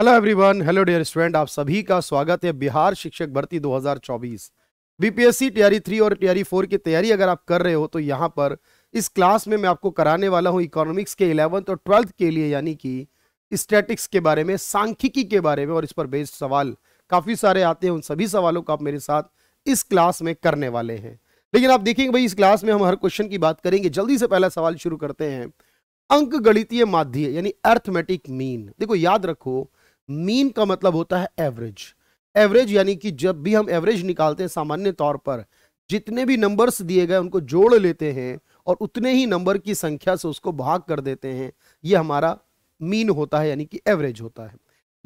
hello everyone hello dear student आप सभी का स्वागत है बिहार शिक्षक भर्ती 2024 बीपीएससी टीआरई थ्री और टीआरई फोर की तैयारी अगर आप कर रहे हो तो यहाँ पर इस क्लास में मैं आपको कराने वाला हूं इकोनॉमिक्स के इलेवंथ और ट्वेल्थ के लिए यानी कि स्टैटिक्स के बारे में सांख्यिकी के बारे में और इस पर बेस्ड सवाल काफ़ी सारे आते हैं उन सभी सवालों को आप मेरे साथ इस क्लास में करने वाले हैं लेकिन आप देखेंगे भाई इस क्लास में हम हर क्वेश्चन की बात करेंगे जल्दी से पहला सवाल शुरू करते हैं अंक गणितीय माध्य यानी अर्थमेटिक मीन देखो याद रखो मीन का मतलब होता है एवरेज एवरेज यानी कि जब भी हम एवरेज निकालते हैं सामान्य तौर पर जितने भी नंबर्स दिए गए उनको जोड़ लेते हैं और उतने ही नंबर की संख्या से उसको भाग कर देते हैं ये हमारा मीन होता है यानी कि एवरेज होता है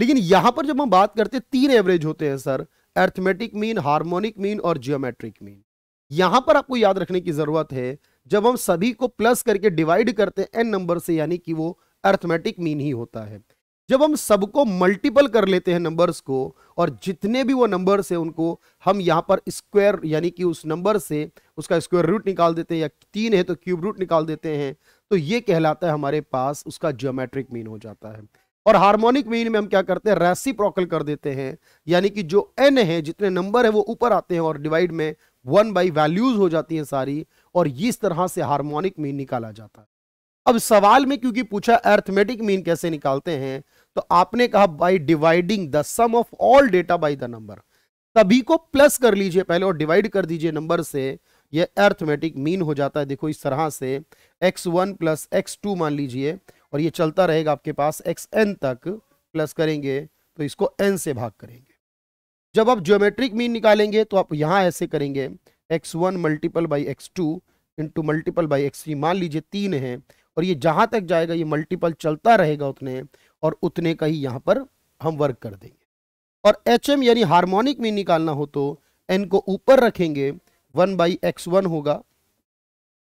लेकिन यहाँ पर जब हम बात करते हैं तीन एवरेज होते हैं sir arithmetic mean harmonic mean और जियोमेट्रिक मीन यहाँ पर आपको याद रखने की ज़रूरत है जब हम सभी को प्लस करके डिवाइड करते हैं एन नंबर से यानी कि वो अर्थमेटिक मीन ही होता है जब हम सबको मल्टीपल कर लेते हैं नंबर्स को और जितने भी वो नंबर्स है उनको हम यहाँ पर स्क्वायर यानी कि उस नंबर से उसका स्क्वायर रूट निकाल देते हैं या तीन है तो क्यूब रूट निकाल देते हैं तो ये कहलाता है हमारे पास उसका ज्योमेट्रिक मीन हो जाता है और हार्मोनिक मीन में हम क्या करते हैं रेसी कर देते हैं यानी कि जो एन है जितने नंबर है वो ऊपर आते हैं और डिवाइड में वन बाई वैल्यूज हो जाती हैं सारी और इस तरह से हार्मोनिक मीन निकाला जाता है अब सवाल में क्योंकि पूछा अर्थमेटिक मीन कैसे निकालते हैं तो आपने कहा by dividing the sum of all data by the number सभी को प्लस कर लीजिए पहले और डिवाइड कर दीजिए नंबर से ये अर्थमेटिक मीन हो जाता है देखो इस तरह से x one plus x two मान लीजिए और ये चलता रहेगा आपके पास एक्स एन तक प्लस करेंगे तो इसको एन से भाग करेंगे जब आप ज्योमेट्रिक मीन निकालेंगे तो आप यहाँ ऐसे करेंगे x one multiple by x two into multiple by x three मान लीजिए तीन है और ये जहां तक जाएगा ये मल्टीपल चलता रहेगा उतने और उतने का ही यहां पर हम वर्क कर देंगे और एच एम यानी हार्मोनिक में निकालना हो तो एन को ऊपर रखेंगे वन बाई एक्स वन होगा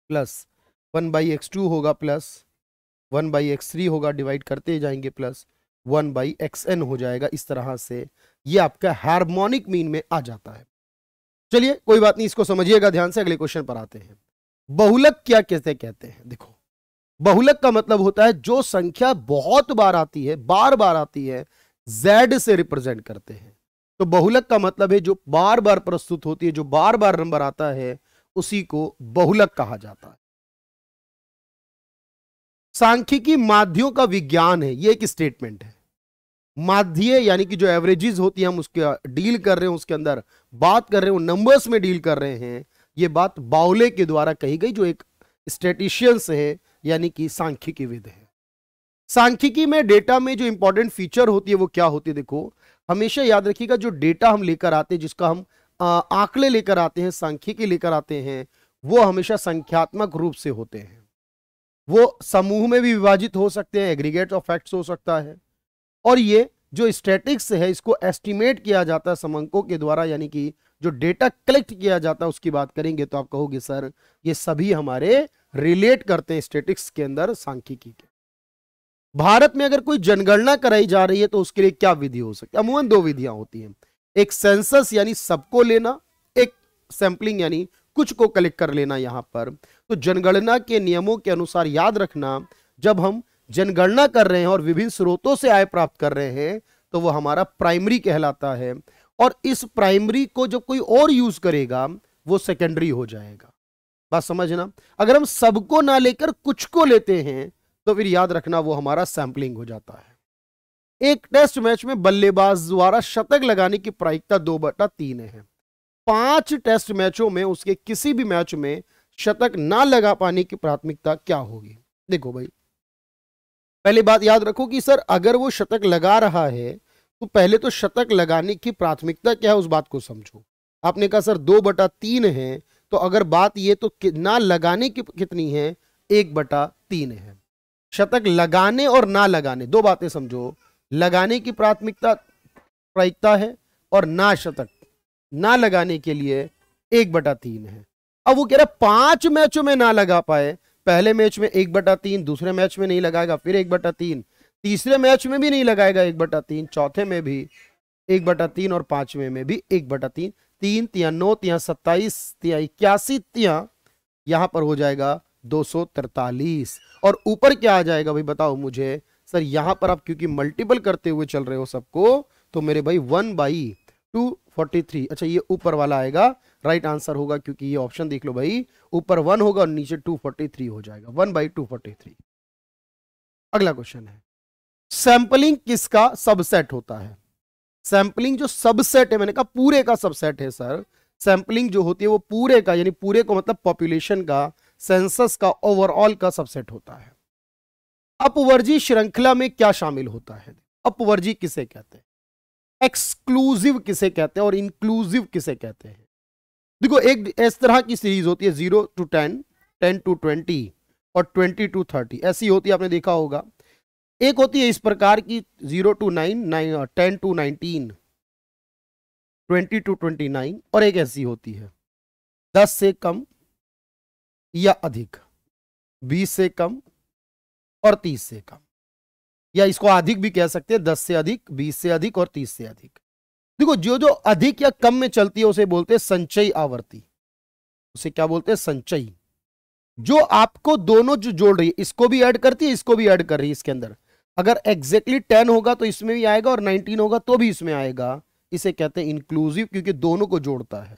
plus one by x two होगा plus one by x three होगा डिवाइड करते जाएंगे plus one by x n हो जाएगा इस तरह से ये आपका हार्मोनिक मीन में आ जाता है चलिए कोई बात नहीं इसको समझिएगा ध्यान से अगले क्वेश्चन पर आते हैं बहुलक क्या कैसे कहते हैं देखो बहुलक का मतलब होता है जो संख्या बहुत बार आती है बार बार आती है जेड से रिप्रेजेंट करते हैं तो बहुलक का मतलब है जो बार बार प्रस्तुत होती है जो बार बार नंबर आता है उसी को बहुलक कहा जाता है सांख्यिकी माध्यों का विज्ञान है यह एक स्टेटमेंट है माध्य यानी कि जो एवरेजेस होती है हम उसके डील कर रहे हैं उसके अंदर बात कर रहे हैं नंबर्स में डील कर रहे हैं यह बात बाउले के द्वारा कही गई जो एक स्टेटिशियंस है यानी कि सांख्यिकी विद है सांख्यिकी में डेटा में जो इंपॉर्टेंट फीचर होती है वो क्या होती है देखो हमेशा याद रखिएगा जो डेटा हम लेकर आते हैं जिसका हम आंकड़े लेकर आते हैं सांख्यिकी लेकर आते हैं वो हमेशा संख्यात्मक रूप से होते हैं वो समूह में भी विभाजित हो सकते हैं एग्रीगेट ऑफ फैक्ट्स हो सकता है और ये जो स्टेटिक्स है इसको एस्टिमेट किया जाता है समंकों के द्वारा यानी कि जो डेटा कलेक्ट किया जाता है उसकी बात करेंगे तो आप कहोगे सर ये सभी हमारे रिलेट करते हैं स्टेटिक्स के अंदर सांख्यिकी के भारत में अगर कोई जनगणना कराई जा रही है तो उसके लिए क्या विधि हो सकती है अमूमन दो विधियां होती हैं एक सेंसस यानी सबको लेना एक सैंपलिंग यानी कुछ को कलेक्ट कर लेना यहां पर तो जनगणना के नियमों के अनुसार याद रखना जब हम जनगणना कर रहे हैं और विभिन्न स्रोतों से आय प्राप्त कर रहे हैं तो वह हमारा प्राइमरी कहलाता है और इस प्राइमरी को जब कोई और यूज करेगा वो सेकेंडरी हो जाएगा बात समझना अगर हम सबको ना लेकर कुछ को लेते हैं तो फिर याद रखना वो हमारा सैम्पलिंग हो जाता है एक टेस्ट मैच में बल्लेबाज द्वारा शतक लगाने की प्रायिकता दो बटा तीन है पांच टेस्ट मैचों में उसके किसी भी मैच में शतक ना लगा पाने की प्राथमिकता क्या होगी देखो भाई पहली बात याद रखो कि सर अगर वो शतक लगा रहा है तो पहले तो शतक लगाने की प्राथमिकता क्या है उस बात को समझो आपने कहा सर दो बटा तीन है तो अगर बात ये तो ना लगाने की कितनी है एक बटा तीन है शतक लगाने और ना लगाने दो बातें समझो लगाने की प्राथमिकता प्रायिकता है और ना शतक ना लगाने के लिए एक बटा तीन है अब वो कह रहा है पांच मैचों में ना लगा पाए पहले मैच में एक बटा तीन दूसरे मैच में नहीं लगाएगा फिर एक बटा तीन तीसरे मैच में भी नहीं लगाएगा एक बटा तीन चौथे में भी एक बटा तीन और पांचवें में भी एक बटा तीन तीन तिया नौ तिया सत्ताईस तिया इक्यासी तिया यहां पर हो जाएगा दो सौ तिरतालीस और ऊपर क्या आ जाएगा भाई बताओ मुझे सर यहां पर आप क्योंकि मल्टीपल करते हुए चल रहे हो सबको तो मेरे भाई one by two forty three अच्छा ये ऊपर वाला आएगा राइट आंसर होगा क्योंकि ये ऑप्शन देख लो भाई ऊपर वन होगा और नीचे टू फोर्टी थ्री हो जाएगा one by two forty three अगला क्वेश्चन है सैंपलिंग किसका सबसेट होता है सैंपलिंग जो सबसेट है मैंने कहा पूरे का सबसेट है सर सैंपलिंग जो होती है वो पूरे का यानी पूरे को मतलब पॉपुलेशन का सेंसस का ओवरऑल का सबसेट होता है अपवर्जी श्रृंखला में क्या शामिल होता है अपवर्जी किसे कहते हैं एक्सक्लूसिव किसे कहते हैं और इंक्लूसिव किसे कहते हैं देखो एक इस तरह की सीरीज होती है zero to ten ten to twenty और ट्वेंटी टू थर्टी ऐसी होती है आपने देखा होगा एक होती है इस प्रकार की zero to nine nine ten to nineteen twenty to twenty nine और एक ऐसी होती है दस से कम या अधिक बीस से कम और तीस से कम या इसको अधिक भी कह सकते हैं दस से अधिक बीस से अधिक और तीस से अधिक देखो जो जो अधिक या कम में चलती है उसे बोलते हैं संचयी आवर्ती उसे क्या बोलते हैं संचयी जो आपको दोनों जो जोड़ रही है इसको भी ऐड करती है इसको भी ऐड कर रही है इसके अंदर अगर एग्जैक्टली टेन होगा तो इसमें भी आएगा और नाइनटीन होगा तो भी इसमें आएगा इसे कहते हैं इंक्लूसिव क्योंकि दोनों को जोड़ता है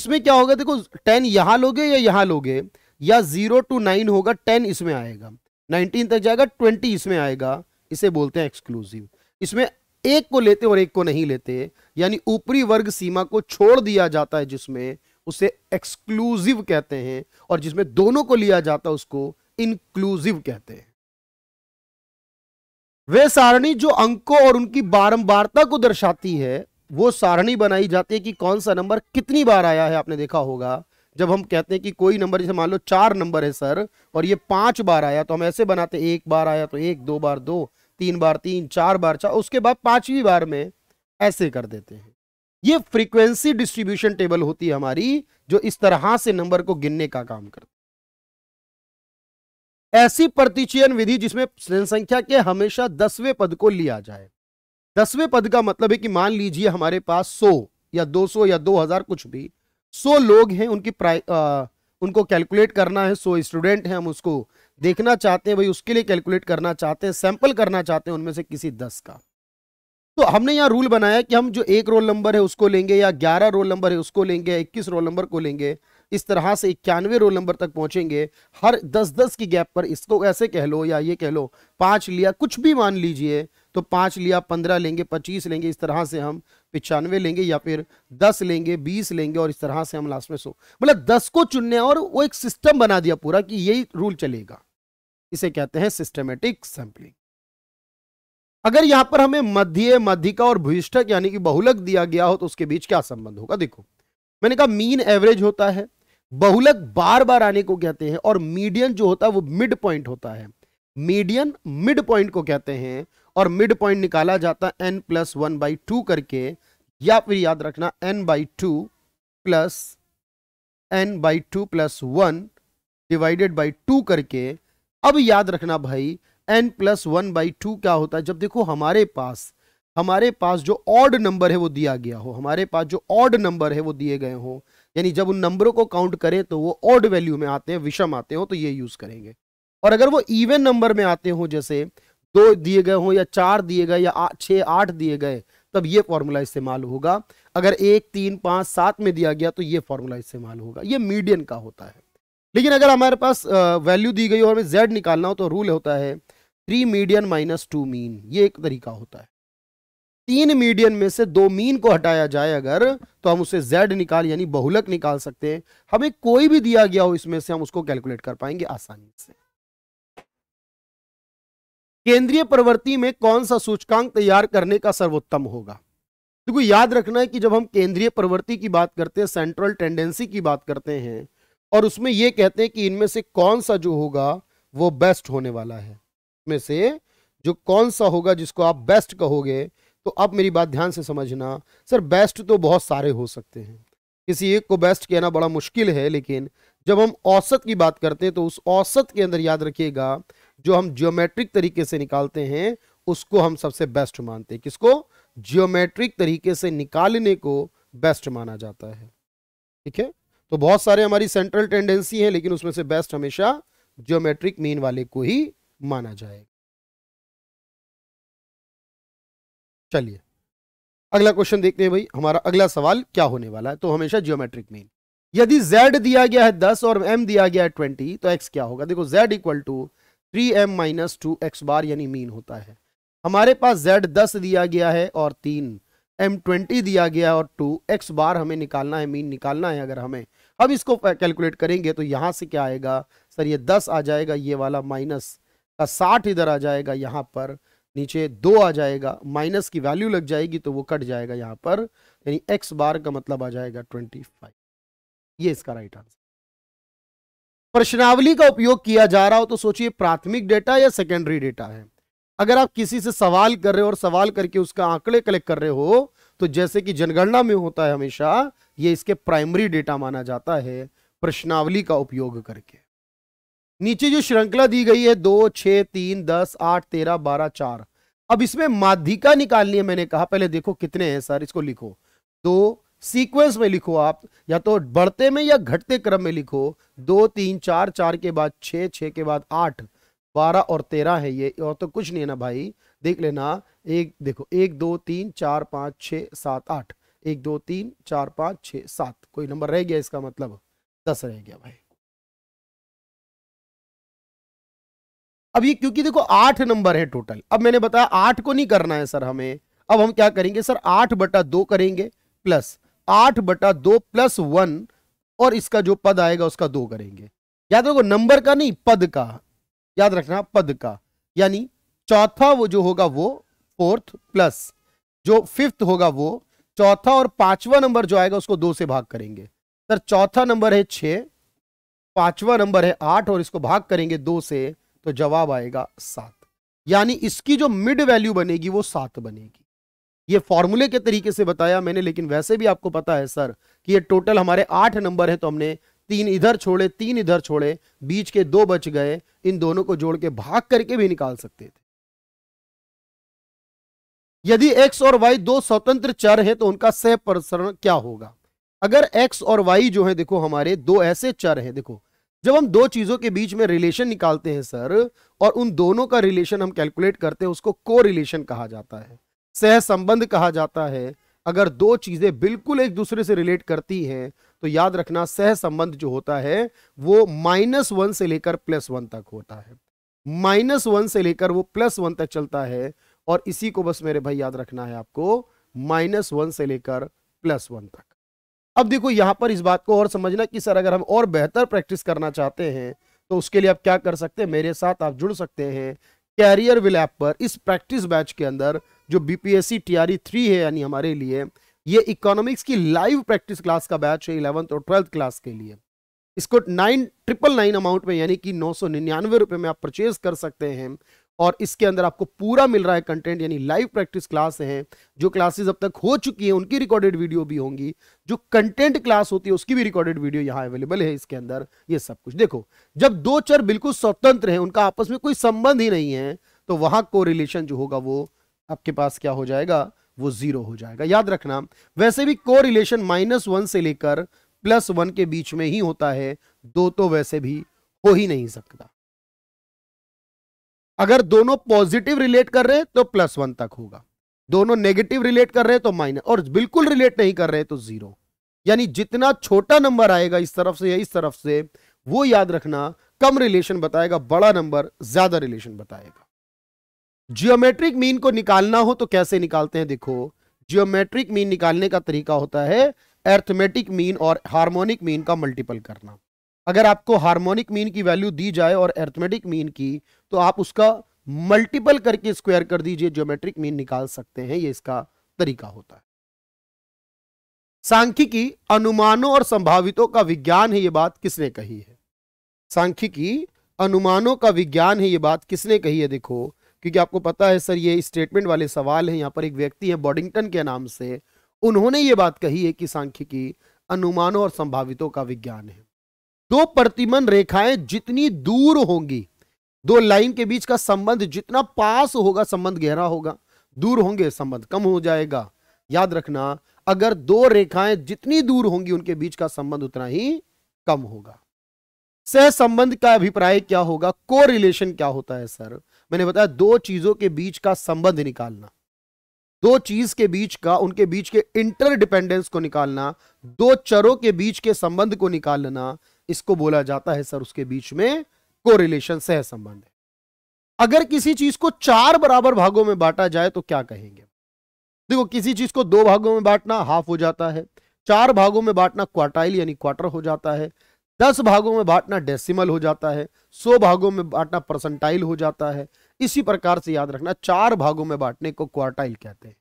इसमें क्या होगा देखो टेन यहां लोगे या यहाँ लोगे या जीरो टू नाइन होगा टेन इसमें आएगा नाइनटीन तक जाएगा ट्वेंटी इसमें आएगा इसे बोलते हैं एक्सक्लूसिव इसमें एक को लेते और एक को नहीं लेते यानी ऊपरी वर्ग सीमा को छोड़ दिया जाता है जिसमें उसे एक्सक्लूसिव कहते हैं और जिसमें दोनों को लिया जाता है उसको इंक्लूसिव कहते हैं वे सारणी जो अंकों और उनकी बारंबारता को दर्शाती है वो सारणी बनाई जाती है कि कौन सा नंबर कितनी बार आया है आपने देखा होगा जब हम कहते हैं कि कोई नंबर जैसे मान लो चार नंबर है सर और ये पांच बार आया तो हम ऐसे बनाते एक बार आया तो एक दो बार दो तीन बार तीन चार बार चार उसके बाद पांचवी बार में ऐसे कर देते हैं ये फ्रीक्वेंसी डिस्ट्रीब्यूशन टेबल होती है हमारी जो इस तरह से नंबर को गिनने का काम करती ऐसी प्रतिचयन विधि जिसमें जनसंख्या के हमेशा दसवें पद को लिया जाए दसवें पद का मतलब है कि मान लीजिए हमारे पास सो या दो सो या दो हजार कुछ भी सो लोग हैं उनकी आ, उनको कैलकुलेट करना है सो स्टूडेंट हैं हम उसको देखना चाहते हैं भाई उसके लिए कैलकुलेट करना चाहते हैं सैंपल करना चाहते हैं उनमें से किसी दस का तो हमने यहाँ रूल बनाया कि हम जो एक रोल नंबर है उसको लेंगे या ग्यारह रोल नंबर है उसको लेंगे इक्कीस रोल नंबर को लेंगे इस तरह से इक्यानवे रोल नंबर तक पहुंचेंगे हर दस दस की गैप पर इसको ऐसे कह लो या ये कह लो पांच लिया कुछ भी मान लीजिए तो पांच लिया पंद्रह लेंगे पच्चीस लेंगे इस तरह से हम पिचानवे लेंगे या फिर दस लेंगे बीस लेंगे और इस तरह से हम लास्ट में सो मतलब दस को चुनने और वो एक सिस्टम बना दिया पूरा कि यही रूल चलेगा इसे कहते हैं सिस्टमेटिक सैंपलिंग अगर यहां पर हमें मध्य मध्यिका और भूष्टक यानी कि बहुलक दिया गया हो तो उसके बीच क्या संबंध होगा देखो मैंने कहा मीन एवरेज होता है बहुलक बार बार आने को कहते हैं और मीडियन जो होता है वो मिड पॉइंट होता है मीडियन मिड पॉइंट को कहते हैं और मिड पॉइंट निकाला जाता है n plus one by two करके या फिर याद रखना n by two plus n by two plus one divided by two करके अब याद रखना भाई n plus one by two क्या होता है जब देखो हमारे पास हमारे पास जो ऑड नंबर है वो दिया गया हो हमारे पास जो ऑड नंबर है वो दिए गए हों यानी जब उन नंबरों को काउंट करें तो वो ऑड वैल्यू में आते हैं विषम आते हो तो ये यूज करेंगे और अगर वो इवन नंबर में आते हो जैसे दो दिए गए हों या चार दिए गए या छः आठ दिए गए तब ये फॉर्मूला इस्तेमाल होगा अगर एक तीन पाँच सात में दिया गया तो ये फॉर्मूला इस्तेमाल होगा ये मीडियन का होता है लेकिन अगर हमारे पास वैल्यू दी गई हो हमें जेड निकालना हो तो रूल होता है three median minus two mean ये एक तरीका होता है तीन मीडियन में से दो मीन को हटाया जाए अगर तो हम उसे जेड निकाल यानी बहुलक निकाल सकते हैं हमें कोई भी दिया गया हो इसमें से हम उसको कैलकुलेट कर पाएंगे आसानी से केंद्रीय प्रवृत्ति में कौन सा सूचकांक तैयार करने का सर्वोत्तम होगा देखो याद रखना है कि जब हम केंद्रीय प्रवृत्ति की बात करते हैं सेंट्रल टेंडेंसी की बात करते हैं और उसमें यह कहते हैं कि इनमें से कौन सा जो होगा वो बेस्ट होने वाला है इसमें से जो कौन सा होगा जिसको आप बेस्ट कहोगे तो अब मेरी बात ध्यान से समझना सर बेस्ट तो बहुत सारे हो सकते हैं किसी एक को बेस्ट कहना बड़ा मुश्किल है लेकिन जब हम औसत की बात करते हैं तो उस औसत के अंदर याद रखिएगा जो हम जियोमेट्रिक तरीके से निकालते हैं उसको हम सबसे बेस्ट मानते हैं किसको जियोमेट्रिक तरीके से निकालने को बेस्ट माना जाता है ठीक है तो बहुत सारे हमारी सेंट्रल टेंडेंसी है लेकिन उसमें से बेस्ट हमेशा जियोमेट्रिक मीन वाले को ही माना जाएगा चलिए अगला क्वेश्चन देखते हैं भाई हमारा अगला सवाल क्या होने वाला है तो हमेशा जियोमेट्रिक मीन यदि z दिया गया है 10 और m दिया गया है 20 तो x क्या होगा देखो z equal to three m minus two x bar यानी मीन होता है हमारे पास z 10 दिया गया है और 3 m 20 दिया गया है और 2 एक्स बार हमें निकालना है मीन निकालना है अगर हमें अब इसको कैलकुलेट करेंगे तो यहाँ से क्या आएगा सर ये 10 आ जाएगा ये वाला माइनस का साठ इधर आ जाएगा यहाँ पर नीचे दो आ जाएगा माइनस की वैल्यू लग जाएगी तो वो कट जाएगा यहाँ पर यानी एक्स बार का मतलब आ जाएगा ट्वेंटी फाइव ये इसका राइट आंसर प्रश्नावली का उपयोग किया जा रहा हो तो सोचिए प्राथमिक डेटा या सेकेंडरी डेटा है अगर आप किसी से सवाल कर रहे हो और सवाल करके उसका आंकड़े कलेक्ट कर रहे हो तो जैसे कि जनगणना में होता है हमेशा ये इसके प्राइमरी डेटा माना जाता है प्रश्नावली का उपयोग करके नीचे जो श्रृंखला दी गई है दो छ तीन दस आठ तेरह बारह चार अब इसमें माध्यिका निकालनी है मैंने कहा पहले देखो कितने हैं सर इसको लिखो दो सीक्वेंस में लिखो आप या तो बढ़ते में या घटते क्रम में लिखो दो तीन चार चार के बाद छ छ के बाद आठ बारह और तेरह है ये और तो कुछ नहीं है ना भाई देख लेना एक देखो एक दो तीन चार पाँच छ सात आठ एक दो तीन चार पाँच छ सात कोई नंबर रह गया इसका मतलब दस रह गया भाई अब ये क्योंकि देखो आठ नंबर है टोटल अब मैंने बताया आठ को नहीं करना है सर हमें अब हम क्या करेंगे सर आठ बटा दो करेंगे प्लस आठ बटा दो प्लस वन और इसका जो पद आएगा उसका दो करेंगे याद रखो नंबर का नहीं पद का याद रखना पद का यानी चौथा वो जो होगा वो फोर्थ प्लस जो फिफ्थ होगा वो चौथा और पांचवा नंबर जो आएगा उसको दो से भाग करेंगे सर चौथा नंबर है छ पांचवा नंबर है आठ और इसको भाग करेंगे दो से तो जवाब आएगा सात यानी इसकी जो मिड वैल्यू बनेगी वो सात बनेगी ये फॉर्मूले के तरीके से बताया मैंने लेकिन वैसे भी आपको पता है सर कि ये टोटल हमारे आठ नंबर है तो हमने तीन इधर छोड़े तीन इधर छोड़े बीच के दो बच गए इन दोनों को जोड़ के भाग करके भी निकाल सकते थे यदि x और y दो स्वतंत्र चर हैं तो उनका सह प्रसरण क्या होगा अगर x और y जो है देखो हमारे दो ऐसे चर हैं देखो जब हम दो चीजों के बीच में रिलेशन निकालते हैं सर और उन दोनों का रिलेशन हम कैलकुलेट करते हैं उसको को रिलेशन कहा जाता है सह संबंध कहा जाता है अगर दो चीजें बिल्कुल एक दूसरे से रिलेट करती हैं तो याद रखना सह संबंध जो होता है वो माइनस वन से लेकर प्लस वन तक होता है माइनस वन से लेकर वो प्लस वन तक चलता है और इसी को बस मेरे भाई याद रखना है आपको माइनस वन से लेकर प्लस वन तक अब देखो यहाँ पर इस बात को और समझना कि सर अगर हम और बेहतर प्रैक्टिस करना चाहते हैं तो उसके लिए आप क्या कर सकते हैं मेरे साथ आप जुड़ सकते हैं कैरियर विल ऐप पर इस प्रैक्टिस बैच के अंदर जो बीपीएससी टीआरई थ्री है यानी हमारे लिए ये इकोनॉमिक्स की लाइव प्रैक्टिस क्लास का बैच है इलेवंथ और ट्वेल्थ क्लास के लिए इसको नाइन ट्रिपल नाइन अमाउंट में यानी कि नौ सौ निन्यानवे रुपये में आप परचेज कर सकते हैं और इसके अंदर आपको पूरा मिल रहा है कंटेंट यानी लाइव प्रैक्टिस क्लास हैं जो क्लासेस अब तक हो चुकी हैं उनकी रिकॉर्डेड वीडियो भी होंगी जो कंटेंट क्लास होती है उसकी भी रिकॉर्डेड वीडियो यहाँ अवेलेबल है इसके अंदर ये सब कुछ देखो जब दो चर बिल्कुल स्वतंत्र हैं उनका आपस में कोई संबंध ही नहीं है तो वहां को जो होगा वो आपके पास क्या हो जाएगा वो जीरो हो जाएगा याद रखना वैसे भी को रिलेशन माइनस वन से लेकर प्लस वन के बीच में ही होता है दो तो वैसे भी हो ही नहीं सकता अगर दोनों पॉजिटिव रिलेट कर रहे हैं तो प्लस वन तक होगा दोनों नेगेटिव रिलेट कर रहे हैं तो माइनस और बिल्कुल रिलेट नहीं कर रहे हैं तो जीरो यानी जितना छोटा नंबर आएगा इस तरफ से या इस तरफ से वो याद रखना कम रिलेशन बताएगा बड़ा नंबर ज्यादा रिलेशन बताएगा जियोमेट्रिक मीन को निकालना हो तो कैसे निकालते हैं देखो जियोमेट्रिक मीन निकालने का तरीका होता है एर्थमेटिक मीन और हार्मोनिक मीन का मल्टीपल करना अगर आपको हार्मोनिक मीन की वैल्यू दी जाए और एर्थमेटिक मीन की तो आप उसका मल्टीपल करके स्क्वायर कर दीजिए ज्योमेट्रिक मीन निकाल सकते हैं ये इसका तरीका होता है सांख्यिकी अनुमानों और संभावितों का विज्ञान है ये बात किसने कही है सांख्यिकी अनुमानों का विज्ञान है ये बात किसने कही है देखो क्योंकि आपको पता है सर ये स्टेटमेंट वाले सवाल है यहां पर एक व्यक्ति है बॉडिंगटन के नाम से उन्होंने ये बात कही है कि सांख्यिकी अनुमानों और संभावितों का विज्ञान है दो प्रतिमन रेखाएं जितनी दूर होंगी दो लाइन के बीच का संबंध जितना पास होगा संबंध गहरा होगा दूर होंगे संबंध कम हो जाएगा याद रखना अगर दो रेखाएं जितनी दूर होंगी उनके बीच का संबंध उतना ही कम होगा सह संबंध का अभिप्राय क्या होगा को रिलेशन क्या होता है सर मैंने बताया दो चीजों के बीच का संबंध निकालना दो चीज के बीच का उनके बीच के इंटरडिपेंडेंस को निकालना दो चरों के बीच के संबंध को निकालना इसको बोला जाता है सर उसके बीच में कोरिलेशन सह संबंध है अगर किसी चीज को चार बराबर भागों में बांटा जाए तो क्या कहेंगे देखो किसी चीज को दो भागों में बांटना हाफ हो जाता है चार भागों में बांटना क्वार्टाइल यानी क्वार्टर हो जाता है दस भागों में बांटना डेसिमल हो जाता है सौ भागों में बांटना परसेंटाइल हो जाता है इसी प्रकार से याद रखना चार भागों में बांटने को क्वार्टाइल कहते हैं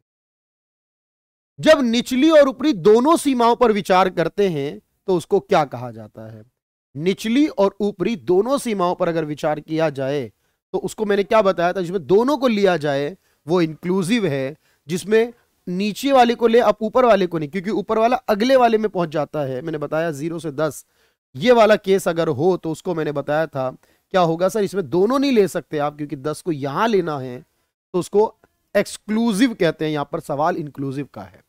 जब निचली और ऊपरी दोनों सीमाओं पर विचार करते हैं तो उसको क्या कहा जाता है निचली और ऊपरी दोनों सीमाओं पर अगर विचार किया जाए तो उसको मैंने क्या बताया था जिसमें दोनों को लिया जाए वो इंक्लूसिव है जिसमें नीचे वाले को ले अब ऊपर वाले को नहीं क्योंकि ऊपर वाला अगले वाले में पहुंच जाता है मैंने बताया जीरो से दस ये वाला केस अगर हो तो उसको मैंने बताया था क्या होगा सर इसमें दोनों नहीं ले सकते आप क्योंकि दस को यहां लेना है तो उसको एक्सक्लूसिव कहते हैं यहां पर सवाल इंक्लूसिव का है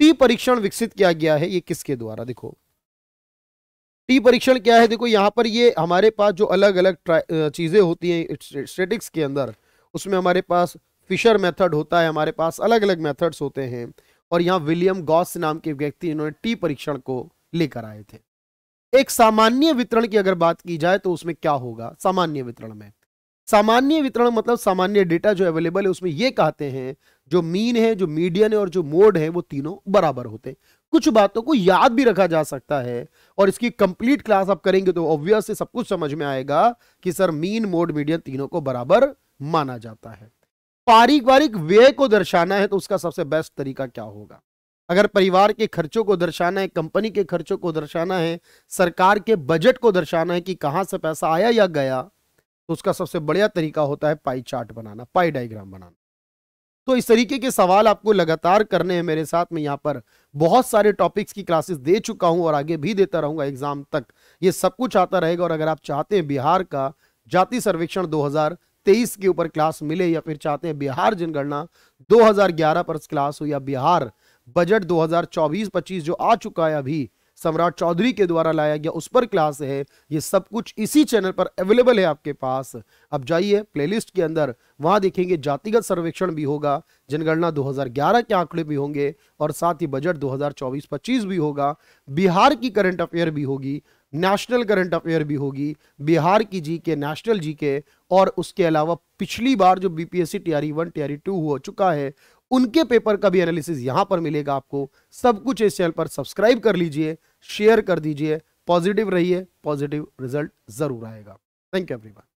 टी परीक्षण विकसित किया गया है ये किसके द्वारा देखो टी परीक्षण क्या है देखो यहाँ पर ये हमारे पास जो अलग अलग चीज़ें होती हैं स्टेटिक्स के अंदर उसमें हमारे पास फिशर मेथड होता है हमारे पास अलग अलग मेथड्स होते हैं और यहाँ विलियम गॉस नाम के व्यक्ति इन्होंने टी परीक्षण को लेकर आए थे एक सामान्य वितरण की अगर बात की जाए तो उसमें क्या होगा सामान्य वितरण में सामान्य वितरण मतलब सामान्य डेटा जो अवेलेबल है उसमें ये कहते हैं जो मीन है जो मीडियन है और जो मोड है वो तीनों बराबर होते हैं कुछ बातों को याद भी रखा जा सकता है और इसकी कंप्लीट क्लास आप करेंगे तो ऑब्वियस सब कुछ समझ में आएगा कि सर मीन मोड मीडियन तीनों को बराबर माना जाता है पारिवारिक व्यय को दर्शाना है तो उसका सबसे बेस्ट तरीका क्या होगा अगर परिवार के खर्चों को दर्शाना है कंपनी के खर्चों को दर्शाना है सरकार के बजट को दर्शाना है कि कहां से पैसा आया या गया तो उसका सबसे बढ़िया तरीका होता है पाई चार्ट बनाना पाई डायग्राम बनाना तो इस तरीके के सवाल आपको लगातार करने हैं मेरे साथ में यहाँ पर बहुत सारे टॉपिक्स की क्लासेस दे चुका हूँ और आगे भी देता रहूंगा एग्जाम तक ये सब कुछ आता रहेगा और अगर आप चाहते हैं बिहार का जाति सर्वेक्षण 2023 के ऊपर क्लास मिले या फिर चाहते हैं बिहार जनगणना 2011 पर क्लास हो या बिहार बजट 2024-25 जो आ चुका है अभी सम्राट चौधरी के द्वारा लाया गया उस पर क्लास है ये सब कुछ इसी चैनल पर अवेलेबल है आपके पास अब जाइए प्लेलिस्ट के अंदर वहां देखेंगे जातिगत सर्वेक्षण भी होगा जनगणना 2011 के आंकड़े भी होंगे और साथ ही बजट 2024-25 भी होगा बिहार की करंट अफेयर भी होगी नेशनल करंट अफेयर भी होगी बिहार की जी के नेशनल जी के और उसके अलावा पिछली बार जो BPSC TRE one TRE two हो चुका है उनके पेपर का भी एनालिसिस यहां पर मिलेगा आपको सब कुछ इस चैनल पर सब्सक्राइब कर लीजिए शेयर कर दीजिए पॉजिटिव रहिए पॉजिटिव रिजल्ट जरूर आएगा थैंक यू एवरीवन